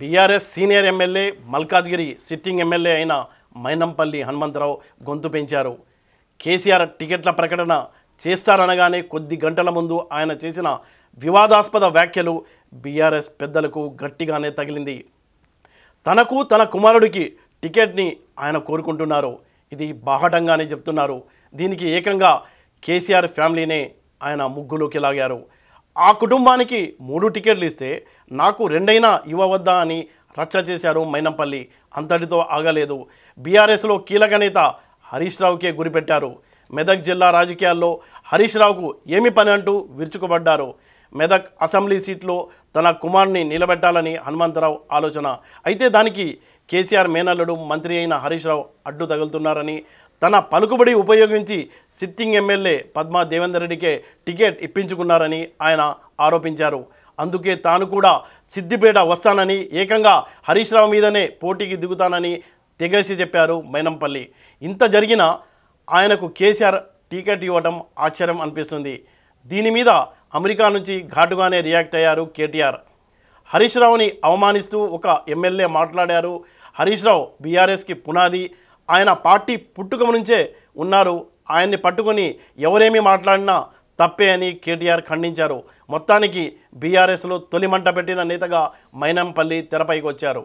BRS senior MLA Malkajgiri sitting MLA అయిన మైనంపల్లి హనుమంతరావు గొంతు పెంచారు కేసీఆర్ టికెట్ల ప్రకటన చేస్తారనగానే కొద్ది గంటల ముందు ఆయన చేసిన వివాదాస్పద వ్యాఖ్యలు బీఆర్ఎస్ పెద్దలకు గట్టిగానే తగిలింది తనకు తన కుమారుడికి టికెట్ని ఆయన కోరుకుంటున్నారు ఇది బాహటంగానే చెప్తున్నారు దీనికి ఏకంగా కేసీఆర్ ఫ్యామిలీనే ఆయన ముగ్గులోకి లాగారు ఆ కుటుంబానికి మూడు టికెట్లు ఇస్తే నాకు రెండైనా ఇవ్వవద్దా అని రచ్చ చేశారు మైనంపల్లి అంతటితో ఆగలేదు బీఆర్ఎస్లో కీలక నేత హరీష్ రావుకే గురిపెట్టారు మెదక్ జిల్లా రాజకీయాల్లో హరీష్ రావుకు ఏమి పని అంటూ విరుచుకుపడ్డారు మెదక్ అసెంబ్లీ సీట్లో తన కుమారుని నిలబెట్టాలని హనుమంతరావు ఆలోచన అయితే దానికి కేసీఆర్ మేనల్లుడు మంత్రి అయిన హరీష్ రావు అడ్డు తగులుతున్నారని తన పలుకుబడి ఉపయోగించి సిట్టింగ్ ఎమ్మెల్యే పద్మా దేవేందర్ రెడ్డికే టికెట్ ఇప్పించుకున్నారని ఆయన ఆరోపించారు అందుకే తాను కూడా సిద్దిపేట వస్తానని ఏకంగా హరీష్ రావు మీదనే పోటీకి దిగుతానని తెగేసి చెప్పారు మైనంపల్లి ఇంత జరిగిన ఆయనకు కేసీఆర్ టికెట్ ఇవ్వడం ఆశ్చర్యం అనిపిస్తుంది దీని మీద అమెరికా నుంచి ఘాటుగానే రియాక్ట్ అయ్యారు కేటీఆర్ హరీష్ రావుని అవమానిస్తూ ఒక ఎమ్మెల్యే మాట్లాడారు హరీష్ రావు బీఆర్ఎస్కి పునాది ఆయన పార్టీ పుట్టుక నుంచే ఉన్నారు ఆయన్ని పట్టుకొని ఎవరేమి మాట్లాడినా తప్పే అని కేటీఆర్ ఖండించారు మొత్తానికి బీఆర్ఎస్లో తొలిమంట పెట్టిన నేతగా మైనంపల్లి తెరపైకి వచ్చారు